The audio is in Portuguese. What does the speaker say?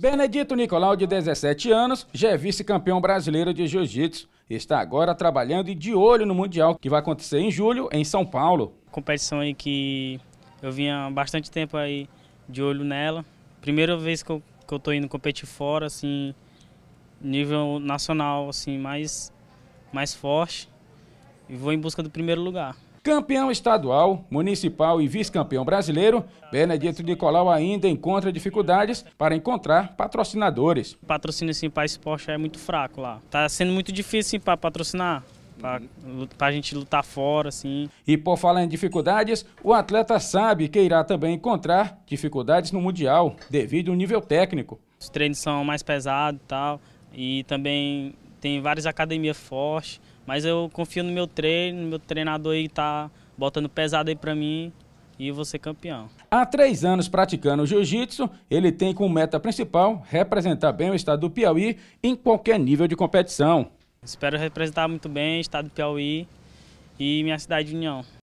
Benedito Nicolau, de 17 anos, já é vice-campeão brasileiro de jiu-jitsu. Está agora trabalhando e de olho no Mundial, que vai acontecer em julho, em São Paulo. Competição aí que eu vinha bastante tempo aí de olho nela. Primeira vez que eu, que eu tô indo competir fora, assim, nível nacional, assim, mais, mais forte. E vou em busca do primeiro lugar. Campeão estadual, municipal e vice-campeão brasileiro, Benedito Nicolau ainda encontra dificuldades para encontrar patrocinadores. O patrocínio assim, para esporte é muito fraco lá. Está sendo muito difícil assim, para patrocinar para a gente lutar fora, assim. E por falar em dificuldades, o atleta sabe que irá também encontrar dificuldades no Mundial, devido ao nível técnico. Os treinos são mais pesados e tal, e também tem várias academias fortes, mas eu confio no meu treino, no meu treinador aí tá botando pesado aí para mim e vou ser campeão. Há três anos praticando jiu-jitsu, ele tem como meta principal representar bem o estado do Piauí em qualquer nível de competição. Espero representar muito bem o estado do Piauí e minha cidade de União.